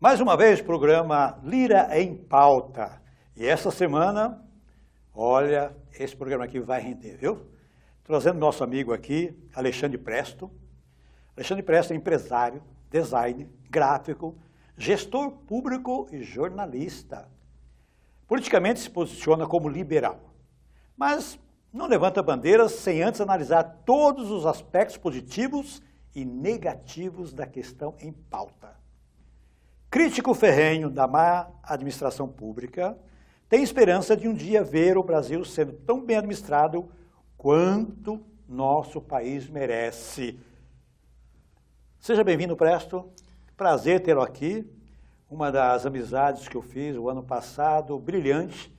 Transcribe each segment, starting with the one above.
Mais uma vez, programa Lira em Pauta. E essa semana, olha, esse programa aqui vai render, viu? Trazendo nosso amigo aqui, Alexandre Presto. Alexandre Presto é empresário, designer, gráfico, gestor público e jornalista. Politicamente se posiciona como liberal. Mas não levanta bandeiras sem antes analisar todos os aspectos positivos e negativos da questão em pauta. Crítico ferrenho da má administração pública, tem esperança de um dia ver o Brasil sendo tão bem administrado quanto nosso país merece. Seja bem-vindo, Presto. Prazer tê-lo aqui. Uma das amizades que eu fiz o ano passado, brilhante,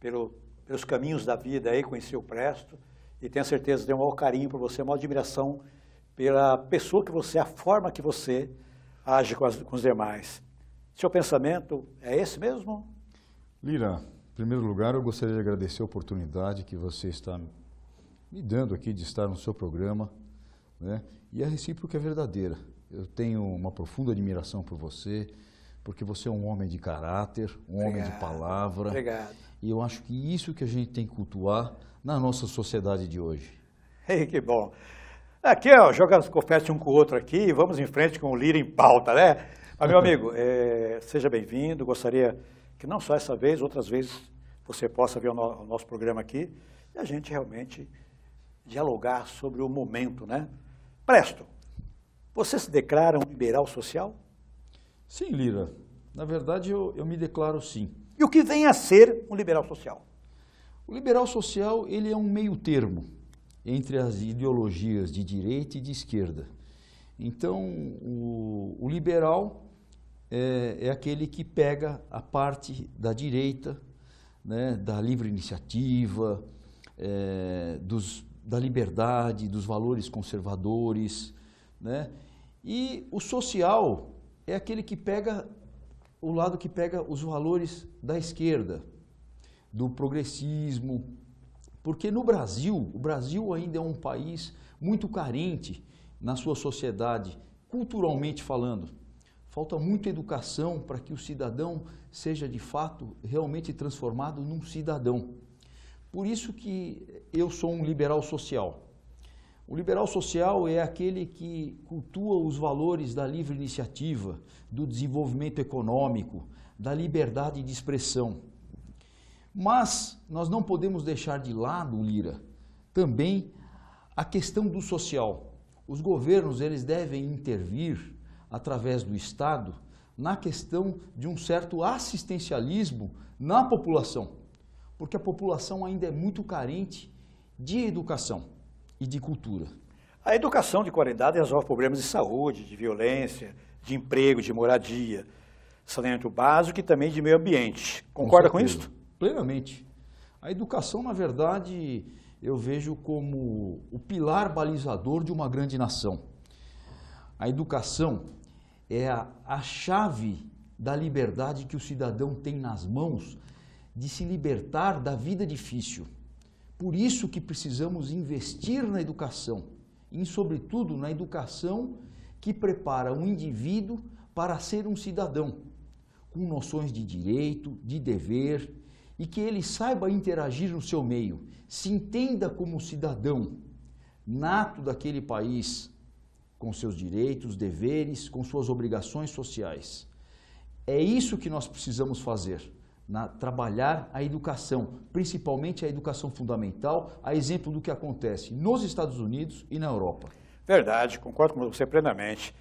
pelo pelos caminhos da vida aí, conheci o Presto, e tenho certeza de um maior carinho por você, uma admiração pela pessoa que você a forma que você age com, as, com os demais. Seu pensamento é esse mesmo? Lira, em primeiro lugar, eu gostaria de agradecer a oportunidade que você está me dando aqui de estar no seu programa, né? E a recíproca é verdadeira. Eu tenho uma profunda admiração por você, porque você é um homem de caráter, um Obrigado. homem de palavra. Obrigado. E eu acho que isso que a gente tem que cultuar na nossa sociedade de hoje. Ei, que bom. Aqui, ó, joga as confetes um com o outro aqui e vamos em frente com o Lira em pauta, né? Mas, meu amigo, é, seja bem-vindo. Gostaria que não só essa vez, outras vezes você possa ver o, no, o nosso programa aqui e a gente realmente dialogar sobre o momento, né? Presto, você se declara um liberal social? Sim, Lira. Na verdade, eu, eu me declaro sim. E o que vem a ser um liberal social? O liberal social ele é um meio termo entre as ideologias de direita e de esquerda. Então, o, o liberal é, é, aquele que pega a parte da direita, né, da livre iniciativa, é, dos, da liberdade, dos valores conservadores. Né? E o social é aquele que pega o lado que pega os valores da esquerda, do progressismo, porque no Brasil, o Brasil ainda é um país muito carente na sua sociedade, culturalmente falando. Falta muita educação para que o cidadão seja de fato realmente transformado num cidadão. Por isso que eu sou um liberal social. O liberal social é aquele que cultua os valores da livre iniciativa, do desenvolvimento econômico, da liberdade de expressão. Mas nós não podemos deixar de lado, Lira, também a questão do social. Os governos eles devem intervir através do Estado na questão de um certo assistencialismo na população, porque a população ainda é muito carente de educação e de cultura. A educação de qualidade resolve problemas de saúde, de violência, de emprego, de moradia, saneamento básico e também de meio ambiente. Concorda com, com isso? Plenamente. A educação, na verdade, eu vejo como o pilar balizador de uma grande nação. A educação é a, a chave da liberdade que o cidadão tem nas mãos de se libertar da vida difícil por isso que precisamos investir na educação, e sobretudo na educação que prepara o um indivíduo para ser um cidadão, com noções de direito, de dever, e que ele saiba interagir no seu meio, se entenda como cidadão, nato daquele país, com seus direitos, deveres, com suas obrigações sociais. É isso que nós precisamos fazer na, trabalhar a educação, principalmente a educação fundamental, a exemplo do que acontece nos Estados Unidos e na Europa. Verdade, concordo com você plenamente.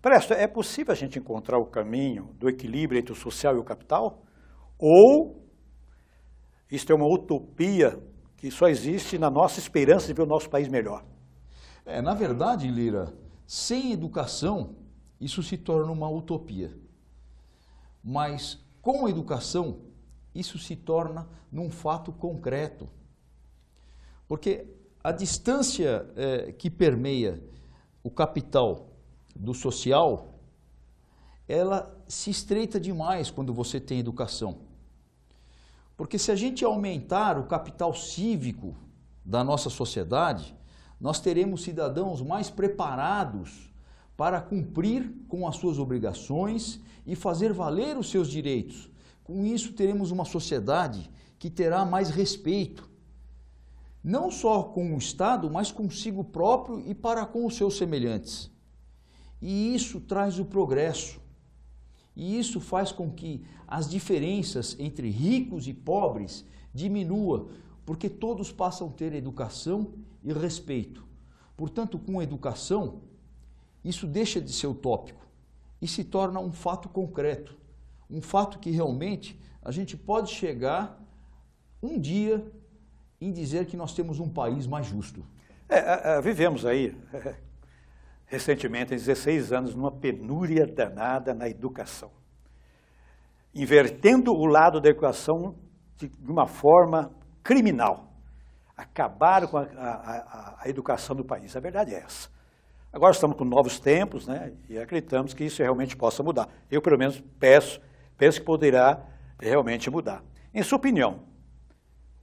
Presto, é possível a gente encontrar o caminho do equilíbrio entre o social e o capital? Ou isso é uma utopia que só existe na nossa esperança de ver o nosso país melhor? É, na verdade, Lira, sem educação, isso se torna uma utopia. Mas com a educação, isso se torna num fato concreto. Porque a distância é, que permeia o capital do social, ela se estreita demais quando você tem educação. Porque se a gente aumentar o capital cívico da nossa sociedade, nós teremos cidadãos mais preparados para cumprir com as suas obrigações e fazer valer os seus direitos, com isso, teremos uma sociedade que terá mais respeito, não só com o Estado, mas consigo próprio e para com os seus semelhantes. E isso traz o progresso. E isso faz com que as diferenças entre ricos e pobres diminua, porque todos passam a ter educação e respeito. Portanto, com a educação, isso deixa de ser utópico e se torna um fato concreto um fato que realmente a gente pode chegar um dia em dizer que nós temos um país mais justo. É, é, é vivemos aí, é, recentemente, 16 anos, numa penúria danada na educação. Invertendo o lado da equação de, uma forma criminal. Acabaram com a, a, a educação do país. A verdade é essa. Agora estamos com novos tempos, né? E acreditamos que isso realmente possa mudar. Eu, pelo menos, peço penso que poderá realmente mudar. Em sua opinião,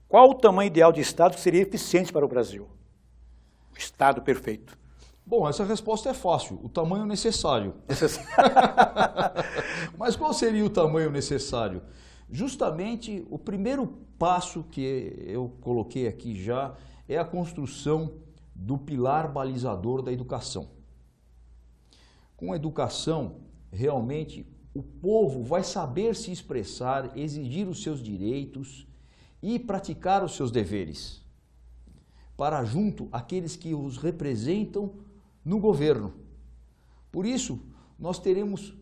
qual o tamanho ideal de Estado que seria eficiente para o Brasil? O Estado perfeito. Bom, essa resposta é fácil. O tamanho necessário. Mas qual seria o tamanho necessário? Justamente o primeiro passo que eu coloquei aqui já é a construção do pilar balizador da educação. Com a educação realmente o povo vai saber se expressar, exigir os seus direitos e praticar os seus deveres para junto aqueles que os representam no governo. Por isso, nós teremos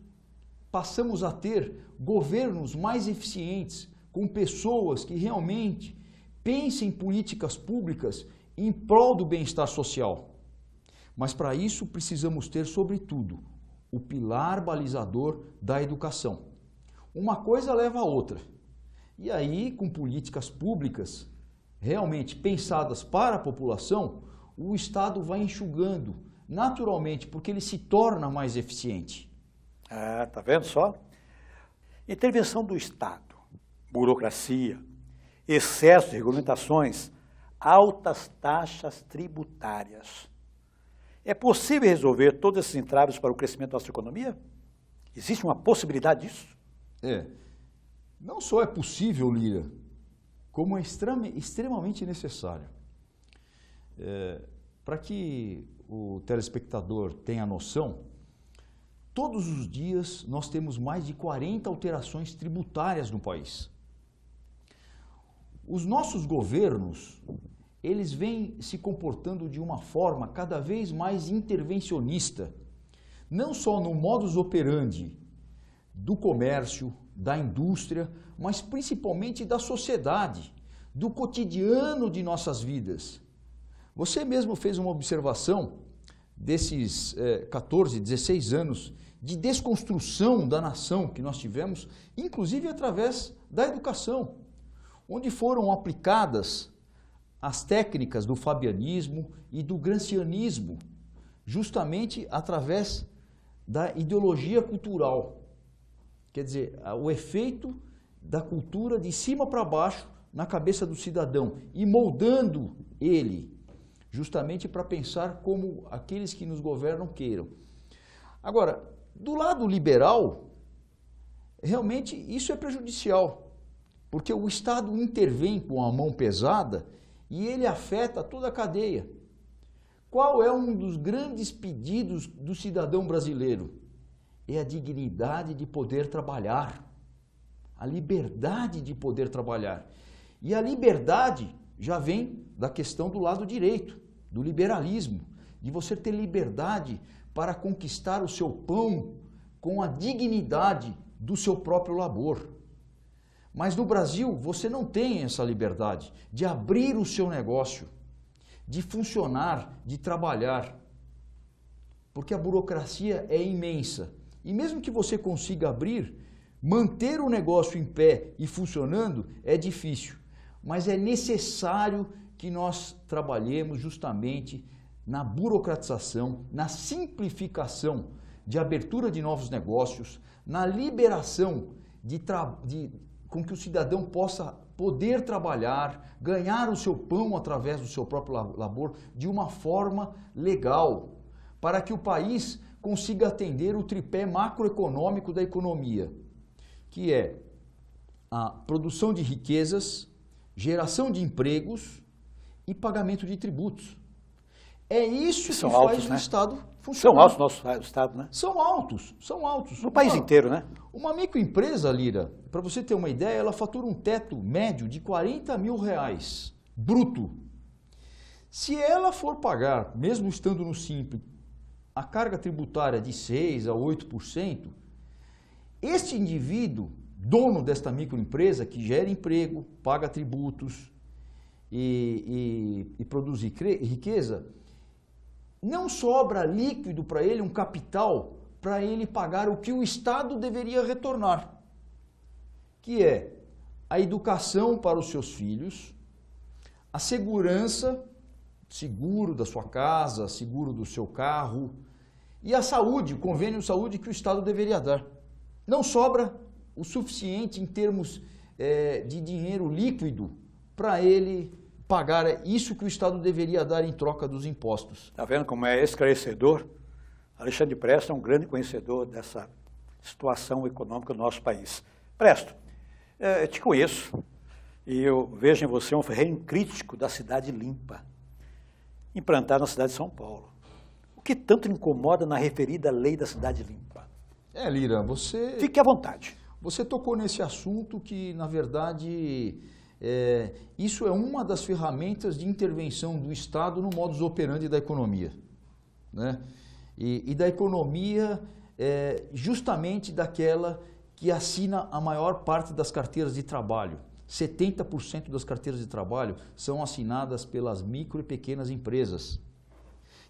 passamos a ter governos mais eficientes, com pessoas que realmente pensem políticas públicas em prol do bem-estar social. Mas para isso precisamos ter, sobretudo, o pilar balizador da educação. Uma coisa leva a outra. E aí, com políticas públicas realmente pensadas para a população, o Estado vai enxugando naturalmente, porque ele se torna mais eficiente. Ah, tá vendo só? Intervenção do Estado, burocracia, excesso de regulamentações, altas taxas tributárias. É possível resolver todos esses entraves para o crescimento da nossa economia? Existe uma possibilidade disso? É. Não só é possível, Lira, como é extremamente necessário. É, para que o telespectador tenha noção, todos os dias nós temos mais de 40 alterações tributárias no país. Os nossos governos eles vêm se comportando de uma forma cada vez mais intervencionista, não só no modus operandi do comércio, da indústria, mas principalmente da sociedade, do cotidiano de nossas vidas. Você mesmo fez uma observação desses é, 14, 16 anos de desconstrução da nação que nós tivemos, inclusive através da educação, onde foram aplicadas as técnicas do fabianismo e do grancianismo, justamente através da ideologia cultural. Quer dizer, o efeito da cultura de cima para baixo na cabeça do cidadão e moldando ele, justamente para pensar como aqueles que nos governam queiram. Agora, do lado liberal, realmente isso é prejudicial, porque o Estado intervém com a mão pesada e ele afeta toda a cadeia. Qual é um dos grandes pedidos do cidadão brasileiro? É a dignidade de poder trabalhar, a liberdade de poder trabalhar. E a liberdade já vem da questão do lado direito, do liberalismo, de você ter liberdade para conquistar o seu pão com a dignidade do seu próprio labor. Mas no Brasil você não tem essa liberdade de abrir o seu negócio, de funcionar, de trabalhar, porque a burocracia é imensa. E mesmo que você consiga abrir, manter o negócio em pé e funcionando é difícil, mas é necessário que nós trabalhemos justamente na burocratização, na simplificação de abertura de novos negócios, na liberação de, de com que o cidadão possa poder trabalhar, ganhar o seu pão através do seu próprio labor de uma forma legal, para que o país consiga atender o tripé macroeconômico da economia, que é a produção de riquezas, geração de empregos e pagamento de tributos. É isso são que faz o Estado funcionar. São altos o né? nosso né, Estado, né? São altos, são altos. No país inteiro, né? Uma microempresa, Lira, para você ter uma ideia, ela fatura um teto médio de 40 mil reais, bruto. Se ela for pagar, mesmo estando no Simples, a carga tributária de 6% a 8%, este indivíduo, dono desta microempresa, que gera emprego, paga tributos e, e, e produz riqueza, não sobra líquido para ele um capital para ele pagar o que o Estado deveria retornar que é a educação para os seus filhos, a segurança, seguro da sua casa, seguro do seu carro, e a saúde, o convênio de saúde que o Estado deveria dar. Não sobra o suficiente em termos é, de dinheiro líquido para ele pagar isso que o Estado deveria dar em troca dos impostos. Está vendo como é esclarecedor? Alexandre Presto é um grande conhecedor dessa situação econômica do nosso país. Presto, é, te conheço e eu vejo em você um ferrenho crítico da cidade limpa, implantado na cidade de São Paulo. O que tanto incomoda na referida lei da cidade limpa? É, Lira, você... Fique à vontade. Você tocou nesse assunto que, na verdade, é, isso é uma das ferramentas de intervenção do Estado no modus operandi da economia. Né? E, e da economia é, justamente daquela que assina a maior parte das carteiras de trabalho. 70% das carteiras de trabalho são assinadas pelas micro e pequenas empresas,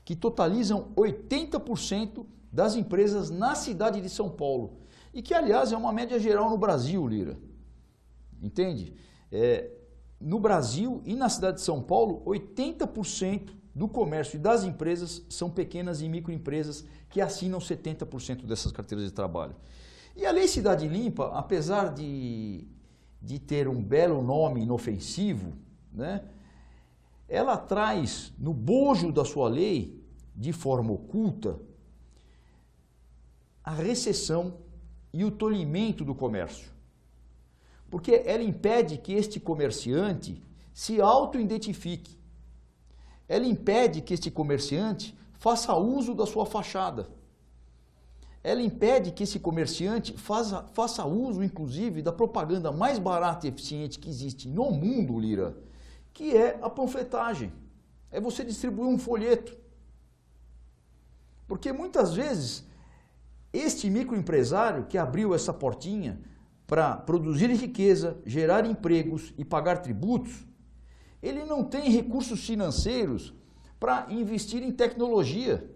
que totalizam 80% das empresas na cidade de São Paulo. E que, aliás, é uma média geral no Brasil, Lira. Entende? É, no Brasil e na cidade de São Paulo, 80% do comércio e das empresas são pequenas e microempresas que assinam 70% dessas carteiras de trabalho. E a Lei Cidade Limpa, apesar de, de ter um belo nome inofensivo, né, ela traz no bojo da sua lei, de forma oculta, a recessão e o tolimento do comércio. Porque ela impede que este comerciante se auto-identifique. Ela impede que este comerciante faça uso da sua fachada ela impede que esse comerciante faça, faça uso, inclusive, da propaganda mais barata e eficiente que existe no mundo, Lira, que é a panfletagem. É você distribuir um folheto. Porque muitas vezes, este microempresário que abriu essa portinha para produzir riqueza, gerar empregos e pagar tributos, ele não tem recursos financeiros para investir em tecnologia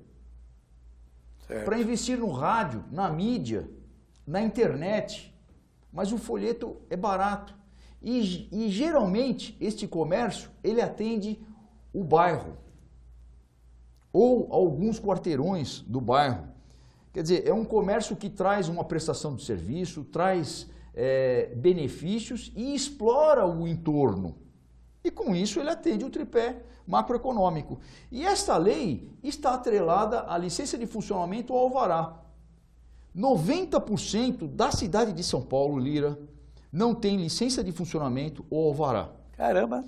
para investir no rádio, na mídia, na internet. Mas o folheto é barato. E, e geralmente este comércio ele atende o bairro ou alguns quarteirões do bairro. Quer dizer, é um comércio que traz uma prestação de serviço, traz é, benefícios e explora o entorno. E com isso ele atende o tripé macroeconômico. E esta lei está atrelada à licença de funcionamento ao alvará. 90% da cidade de São Paulo, Lira, não tem licença de funcionamento ou alvará. Caramba!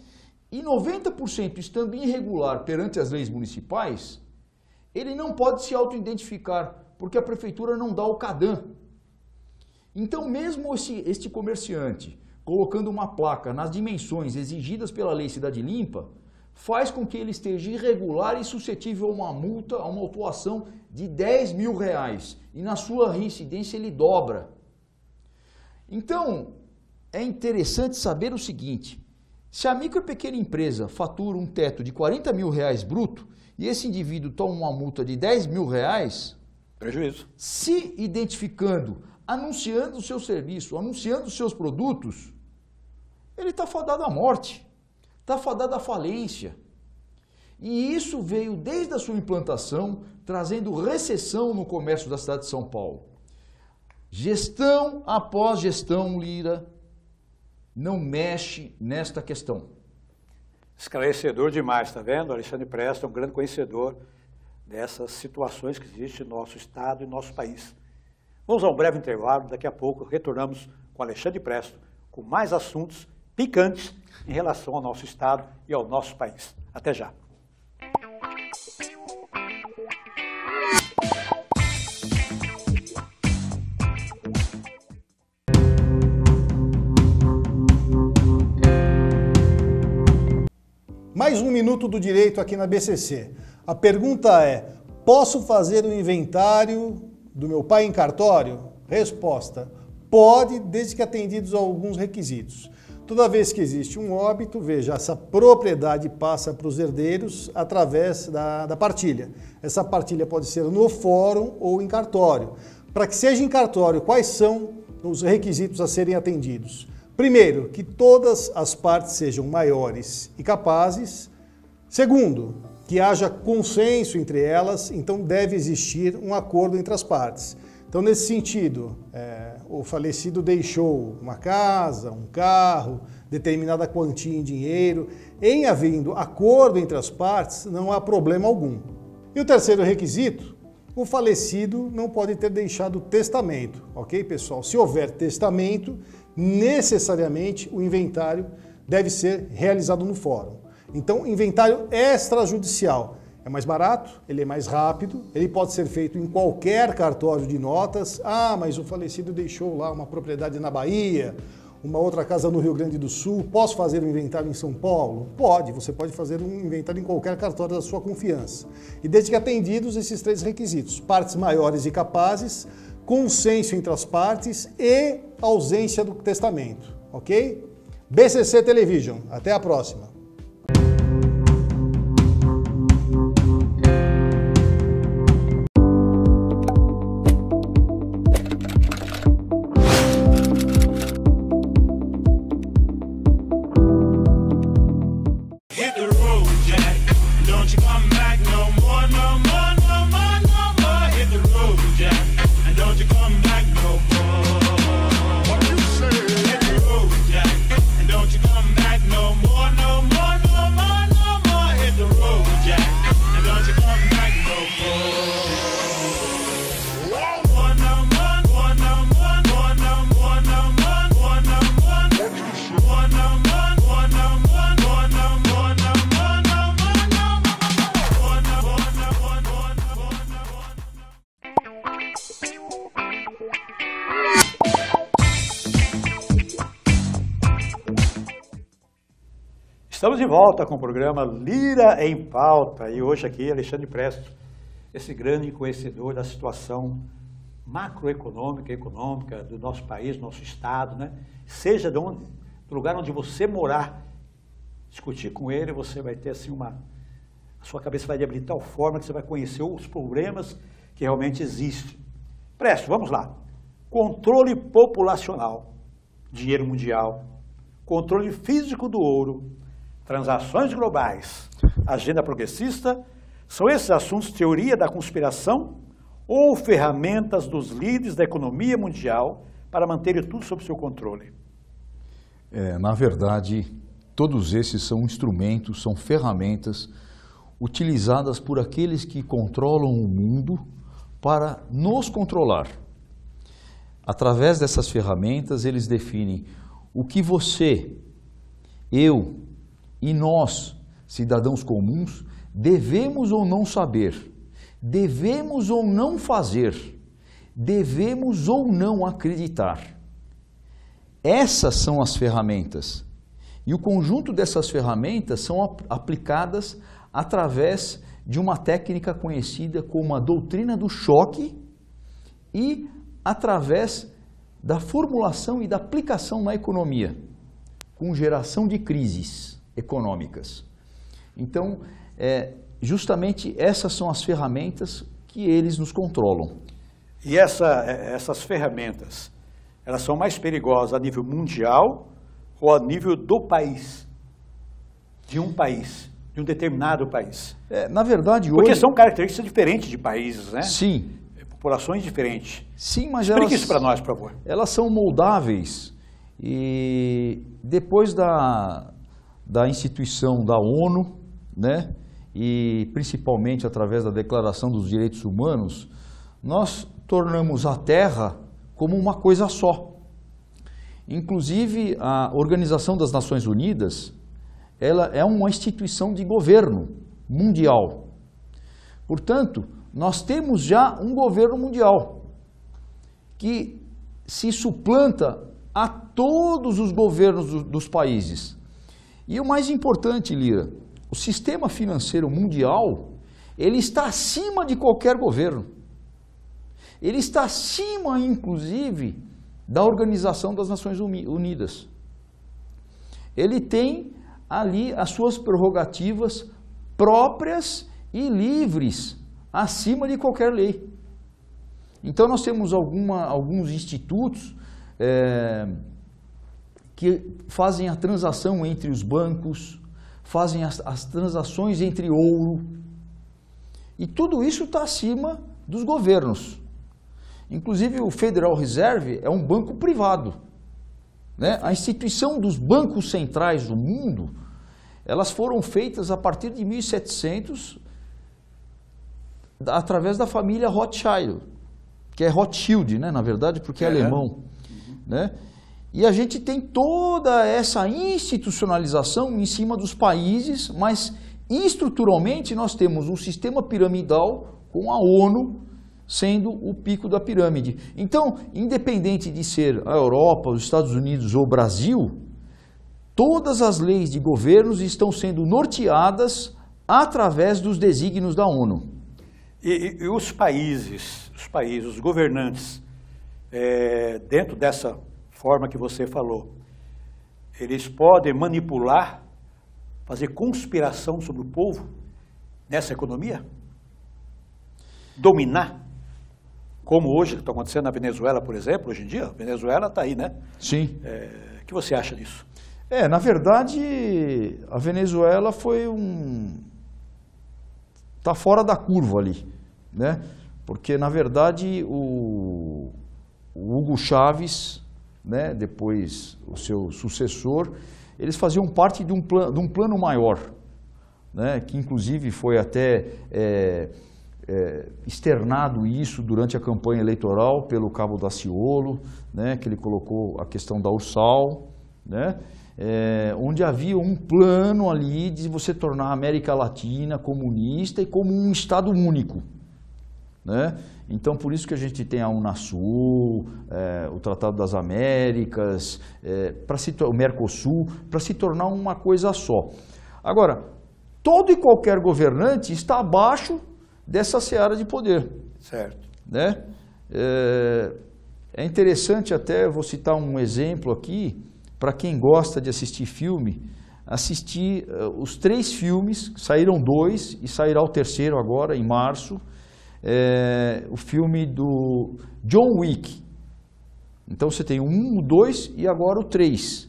E 90% estando irregular perante as leis municipais, ele não pode se auto-identificar, porque a prefeitura não dá o CADAM. Então, mesmo esse, este comerciante colocando uma placa nas dimensões exigidas pela Lei Cidade Limpa, faz com que ele esteja irregular e suscetível a uma multa, a uma autuação de 10 mil reais. E na sua reincidência ele dobra. Então, é interessante saber o seguinte, se a micro e pequena empresa fatura um teto de 40 mil reais bruto e esse indivíduo toma uma multa de 10 mil reais... Prejuízo. Se identificando anunciando o seu serviço, anunciando os seus produtos, ele está fadado à morte, está fadado à falência. E isso veio desde a sua implantação, trazendo recessão no comércio da cidade de São Paulo. Gestão após gestão, Lira, não mexe nesta questão. Esclarecedor demais, está vendo? Alexandre Presta é um grande conhecedor dessas situações que existem no nosso Estado e no nosso país. Vamos a um breve intervalo, daqui a pouco retornamos com Alexandre Presto, com mais assuntos picantes em relação ao nosso Estado e ao nosso país. Até já. Mais um minuto do direito aqui na BCC. A pergunta é: posso fazer o um inventário do meu pai em cartório? Resposta: pode, desde que atendidos alguns requisitos. Toda vez que existe um óbito, veja, essa propriedade passa para os herdeiros através da, da partilha. Essa partilha pode ser no fórum ou em cartório. Para que seja em cartório, quais são os requisitos a serem atendidos? Primeiro, que todas as partes sejam maiores e capazes. Segundo, que haja consenso entre elas, então deve existir um acordo entre as partes. Então, nesse sentido, é, o falecido deixou uma casa, um carro, determinada quantia em dinheiro, em havendo acordo entre as partes, não há problema algum. E o terceiro requisito, o falecido não pode ter deixado testamento, ok, pessoal? Se houver testamento, necessariamente o inventário deve ser realizado no fórum. Então, inventário extrajudicial é mais barato, ele é mais rápido, ele pode ser feito em qualquer cartório de notas. Ah, mas o falecido deixou lá uma propriedade na Bahia, uma outra casa no Rio Grande do Sul. Posso fazer um inventário em São Paulo? Pode, você pode fazer um inventário em qualquer cartório da sua confiança. E desde que atendidos esses três requisitos: partes maiores e capazes, consenso entre as partes e ausência do testamento, ok? BCC Television, até a próxima. Estamos de volta com o programa Lira em Pauta e hoje aqui Alexandre Presto, esse grande conhecedor da situação macroeconômica, econômica do nosso país, do nosso estado, né? Seja de onde, do lugar onde você morar, discutir com ele, você vai ter assim uma a sua cabeça vai abrir de tal forma que você vai conhecer os problemas que realmente existem. Presto, vamos lá. Controle populacional, dinheiro mundial, controle físico do ouro, transações globais, agenda progressista, são esses assuntos teoria da conspiração ou ferramentas dos líderes da economia mundial para manter tudo sob seu controle? É, na verdade, todos esses são instrumentos, são ferramentas utilizadas por aqueles que controlam o mundo para nos controlar. Através dessas ferramentas, eles definem o que você, eu, e nós, cidadãos comuns, devemos ou não saber, devemos ou não fazer, devemos ou não acreditar. Essas são as ferramentas. E o conjunto dessas ferramentas são aplicadas através de uma técnica conhecida como a doutrina do choque e através da formulação e da aplicação na economia, com geração de crises econômicas. Então, é, justamente essas são as ferramentas que eles nos controlam. E essa, é, essas ferramentas, elas são mais perigosas a nível mundial ou a nível do país? De um país, de um determinado país? É, na verdade, hoje. Porque são características diferentes de países, né? Sim. É, populações diferentes. Sim, mas Explique elas... isso para nós, por favor. Elas são moldáveis e depois da, da instituição da ONU, né, e principalmente através da Declaração dos Direitos Humanos, nós tornamos a Terra como uma coisa só. Inclusive, a Organização das Nações Unidas, ela é uma instituição de governo mundial. Portanto, nós temos já um governo mundial que se suplanta a todos os governos dos países. E o mais importante, Lira, o sistema financeiro mundial, ele está acima de qualquer governo. Ele está acima, inclusive, da Organização das Nações Unidas. Ele tem ali as suas prerrogativas próprias e livres, acima de qualquer lei. Então, nós temos alguma, alguns institutos é, que fazem a transação entre os bancos, fazem as, as transações entre ouro. E tudo isso está acima dos governos. Inclusive, o Federal Reserve é um banco privado. Né? A instituição dos bancos centrais do mundo, elas foram feitas a partir de 1700, através da família Rothschild, que é Rothschild, né? na verdade, porque é, é né? alemão. Uhum. Né? E a gente tem toda essa institucionalização em cima dos países, mas estruturalmente nós temos um sistema piramidal com a ONU sendo o pico da pirâmide. Então, independente de ser a Europa, os Estados Unidos ou o Brasil, todas as leis de governos estão sendo norteadas através dos desígnios da ONU. E, e, e os países, os países, os governantes, é, dentro dessa forma que você falou. Eles podem manipular, fazer conspiração sobre o povo nessa economia? Dominar? Como hoje está acontecendo na Venezuela, por exemplo, hoje em dia, a Venezuela está aí, né? Sim. É, o que você acha disso? É, na verdade, a Venezuela foi um. Está fora da curva ali, né? Porque, na verdade, o, o Hugo Chaves né, depois o seu sucessor, eles faziam parte de um, plan, de um plano maior, né, que inclusive foi até é, é, externado isso durante a campanha eleitoral pelo Cabo Daciolo, né, que ele colocou a questão da Ursal, né, é, onde havia um plano ali de você tornar a América Latina comunista e como um Estado único. Né? Então, por isso que a gente tem a Unasul, é, o Tratado das Américas, é, se, o Mercosul, para se tornar uma coisa só. Agora, todo e qualquer governante está abaixo dessa seara de poder. Certo. Né? É, é interessante até, vou citar um exemplo aqui, para quem gosta de assistir filme, assistir uh, os três filmes, saíram dois e sairá o terceiro agora, em março, é, o filme do John Wick. Então você tem o 1, o 2 e agora o 3.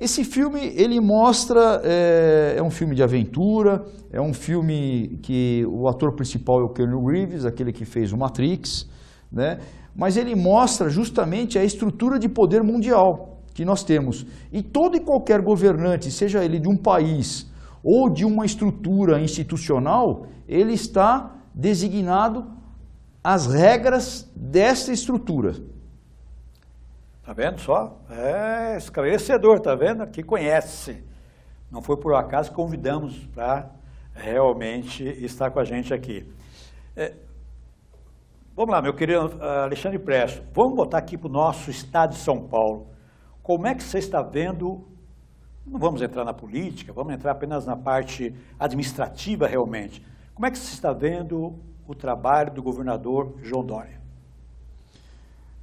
Esse filme, ele mostra, é, é, um filme de aventura, é um filme que o ator principal é o Keanu Reeves, aquele que fez o Matrix, né? mas ele mostra justamente a estrutura de poder mundial que nós temos. E todo e qualquer governante, seja ele de um país ou de uma estrutura institucional, ele está designado as regras desta estrutura. Tá vendo só? É esclarecedor, tá vendo? Que conhece. Não foi por acaso que convidamos para realmente estar com a gente aqui. É, vamos lá, meu querido ah, Alexandre Presto, vamos botar aqui para o nosso estado de São Paulo. Como é que você está vendo, não vamos entrar na política, vamos entrar apenas na parte administrativa realmente, como é que se está vendo o trabalho do governador João Dória?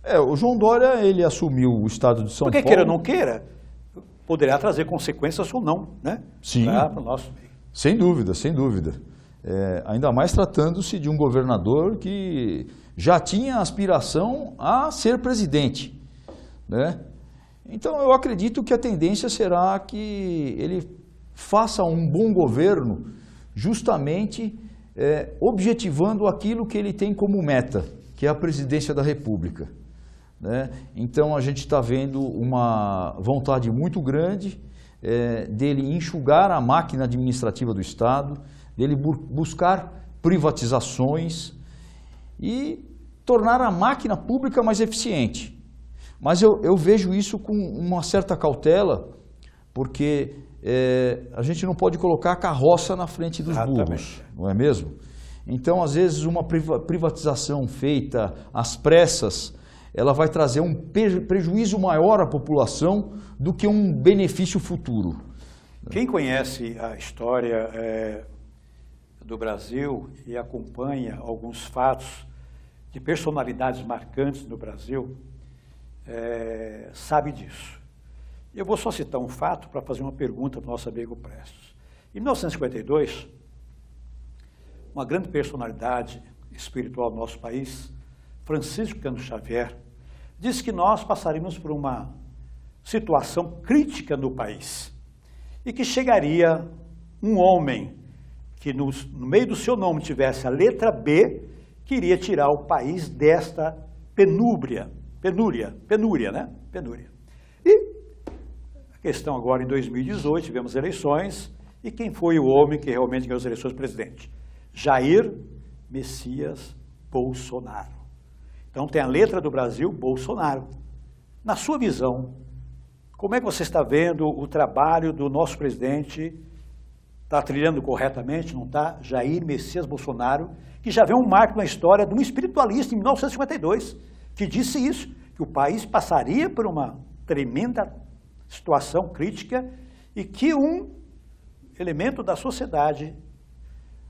É, o João Dória, ele assumiu o estado de São Paulo. Porque queira ou não queira, poderá trazer consequências ou não, né? Sim. Para nosso Sem dúvida, sem dúvida. É, ainda mais tratando-se de um governador que já tinha aspiração a ser presidente. Né? Então, eu acredito que a tendência será que ele faça um bom governo justamente é, objetivando aquilo que ele tem como meta, que é a presidência da República. Né? Então a gente está vendo uma vontade muito grande é, dele enxugar a máquina administrativa do Estado, dele bu buscar privatizações e tornar a máquina pública mais eficiente. Mas eu, eu vejo isso com uma certa cautela, porque é, a gente não pode colocar a carroça na frente dos Exatamente. burros, não é mesmo? Então, às vezes, uma privatização feita às pressas, ela vai trazer um prejuízo maior à população do que um benefício futuro. Quem conhece a história é, do Brasil e acompanha alguns fatos de personalidades marcantes no Brasil, é, sabe disso. Eu vou só citar um fato para fazer uma pergunta para o nosso amigo Prestes. Em 1952, uma grande personalidade espiritual do nosso país, Francisco Cano Xavier, disse que nós passaríamos por uma situação crítica no país e que chegaria um homem que no, no meio do seu nome tivesse a letra B, queria tirar o país desta penúria, penúria, penúria, né? Penúria. Questão agora em 2018, tivemos eleições, e quem foi o homem que realmente ganhou as eleições presidente? Jair Messias Bolsonaro. Então tem a letra do Brasil, Bolsonaro. Na sua visão, como é que você está vendo o trabalho do nosso presidente? Está trilhando corretamente, não está? Jair Messias Bolsonaro, que já vem um marco na história de um espiritualista em 1952, que disse isso, que o país passaria por uma tremenda situação crítica e que um elemento da sociedade,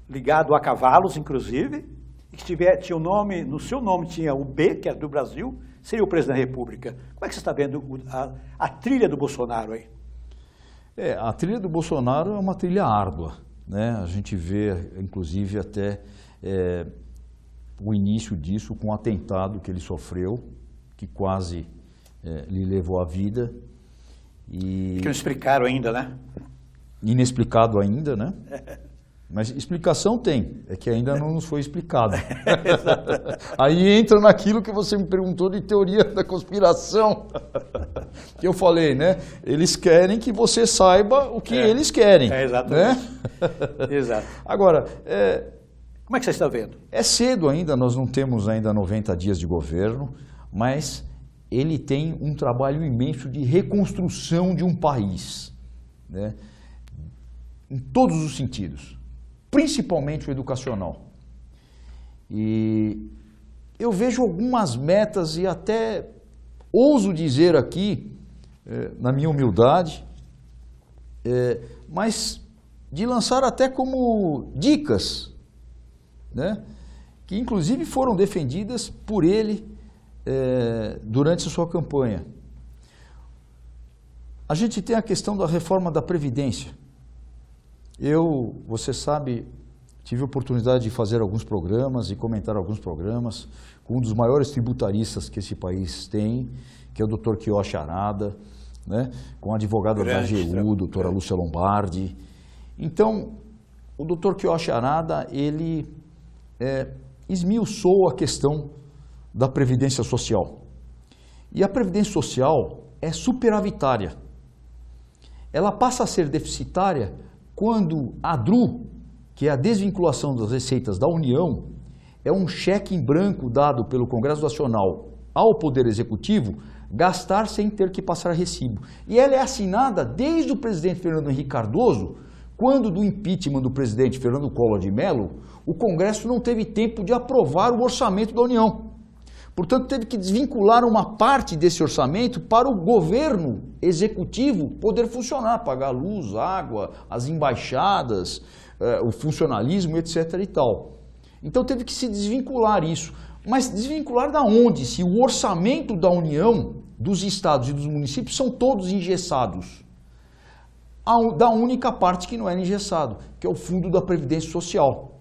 ligado a cavalos, inclusive, que tiver, tinha o nome, no seu nome tinha o B, que era é do Brasil, seria o presidente da República. Como é que você está vendo a, a trilha do Bolsonaro aí? É, a trilha do Bolsonaro é uma trilha árdua. Né? A gente vê, inclusive, até é, o início disso com o atentado que ele sofreu, que quase é, lhe levou a vida, e... Que não explicaram ainda, né? Inexplicado ainda, né? Mas explicação tem, é que ainda não nos foi explicado. Aí entra naquilo que você me perguntou de teoria da conspiração. que eu falei, né? Eles querem que você saiba o que é. eles querem. É, né? exatamente. Né? Exato. Agora, é, como é que você está vendo? É cedo ainda, nós não temos ainda 90 dias de governo, mas ele tem um trabalho imenso de reconstrução de um país, né? em todos os sentidos, principalmente o educacional. E eu vejo algumas metas e até ouso dizer aqui, eh, na minha humildade, eh, mas de lançar até como dicas, né? que inclusive foram defendidas por ele é, durante sua campanha. A gente tem a questão da reforma da Previdência. Eu, você sabe, tive a oportunidade de fazer alguns programas e comentar alguns programas com um dos maiores tributaristas que esse país tem, que é o Dr. Kiosh Arada, né? com a advogada da AGU, doutora grande. Lúcia Lombardi. Então, o Dr. Kiosh Arada, ele é, esmiuçou a questão da Previdência Social. E a Previdência Social é superavitária. Ela passa a ser deficitária quando a DRU, que é a desvinculação das receitas da União, é um cheque em branco dado pelo Congresso Nacional ao Poder Executivo gastar sem ter que passar recibo. E ela é assinada desde o presidente Fernando Henrique Cardoso, quando do impeachment do presidente Fernando Collor de Mello, o Congresso não teve tempo de aprovar o orçamento da União. Portanto, teve que desvincular uma parte desse orçamento para o governo executivo poder funcionar, pagar luz, água, as embaixadas, eh, o funcionalismo, etc. e tal. Então teve que se desvincular isso. Mas desvincular da onde? Se o orçamento da União, dos estados e dos municípios são todos engessados. Da única parte que não era engessado, que é o fundo da Previdência Social.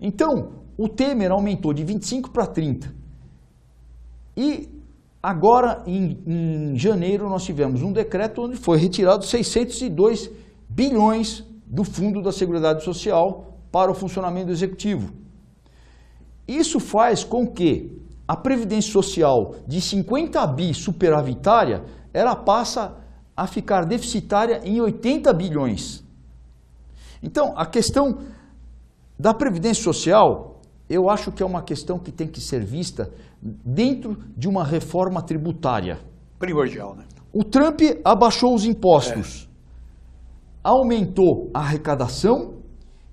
Então, o Temer aumentou de 25 para 30 e agora, em, em janeiro, nós tivemos um decreto onde foi retirado 602 bilhões do Fundo da Seguridade Social para o funcionamento do executivo. Isso faz com que a Previdência Social de 50 bi superavitária, ela passa a ficar deficitária em 80 bilhões. Então, a questão da Previdência Social eu acho que é uma questão que tem que ser vista dentro de uma reforma tributária. Primordial, né? O Trump abaixou os impostos, é. aumentou a arrecadação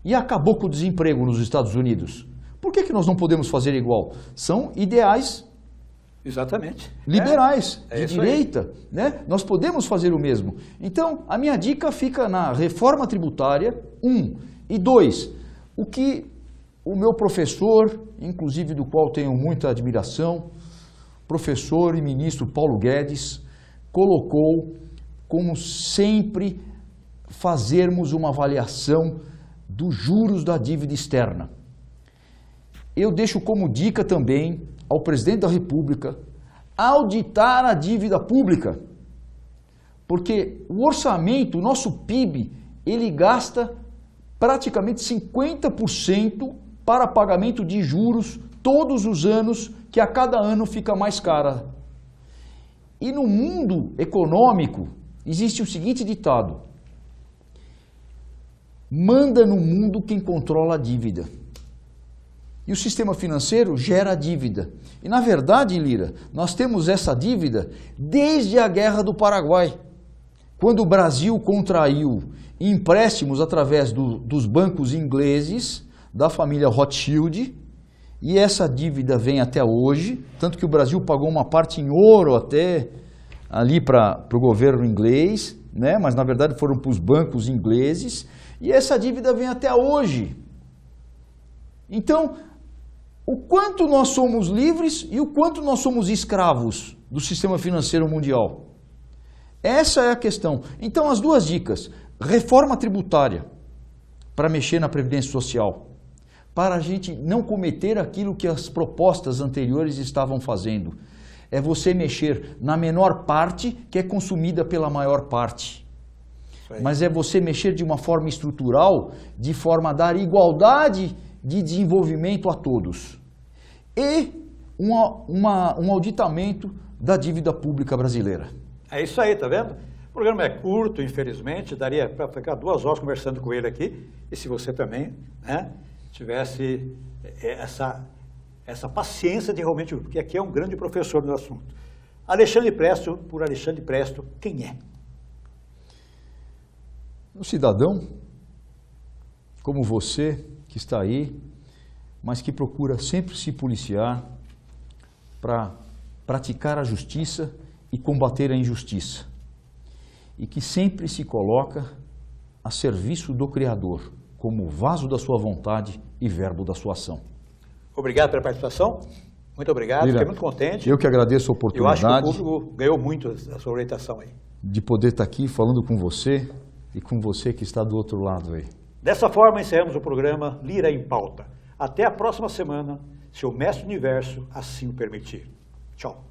e acabou com o desemprego nos Estados Unidos. Por que, que nós não podemos fazer igual? São ideais Exatamente. Liberais, é, é de direita. Né? Nós podemos fazer o mesmo. Então, a minha dica fica na reforma tributária, um. E dois, o que o meu professor, inclusive do qual tenho muita admiração, professor e ministro Paulo Guedes, colocou como sempre fazermos uma avaliação dos juros da dívida externa. Eu deixo como dica também ao presidente da República auditar a dívida pública, porque o orçamento, o nosso PIB, ele gasta praticamente 50% para pagamento de juros todos os anos, que a cada ano fica mais cara. E no mundo econômico existe o seguinte ditado: manda no mundo quem controla a dívida. E o sistema financeiro gera dívida. E na verdade, Lira, nós temos essa dívida desde a Guerra do Paraguai. Quando o Brasil contraiu empréstimos através do, dos bancos ingleses, da família Rothschild, e essa dívida vem até hoje, tanto que o Brasil pagou uma parte em ouro até ali para o governo inglês, né? mas na verdade foram para os bancos ingleses, e essa dívida vem até hoje. Então, o quanto nós somos livres e o quanto nós somos escravos do sistema financeiro mundial. Essa é a questão. Então, as duas dicas: reforma tributária para mexer na previdência social para a gente não cometer aquilo que as propostas anteriores estavam fazendo. É você mexer na menor parte que é consumida pela maior parte. Mas é você mexer de uma forma estrutural, de forma a dar igualdade de desenvolvimento a todos. E uma, uma, um auditamento da dívida pública brasileira. É isso aí, tá vendo? O programa é curto, infelizmente, daria para ficar duas horas conversando com ele aqui, e se você também, né? tivesse é, essa, essa paciência de realmente, porque aqui é um grande professor no assunto. Alexandre Presto, por Alexandre Presto, quem é? Um cidadão como você, que está aí, mas que procura sempre se policiar para praticar a justiça e combater a injustiça. E que sempre se coloca a serviço do Criador como vaso da sua vontade e verbo da sua ação. Obrigado pela participação. Muito obrigado, Lira, fiquei muito contente. Eu que agradeço a oportunidade. Eu acho que o público ganhou muito a sua orientação aí. De poder estar aqui falando com você e com você que está do outro lado aí. Dessa forma, encerramos o programa Lira em Pauta. Até a próxima semana, se o Mestre Universo assim o permitir. Tchau.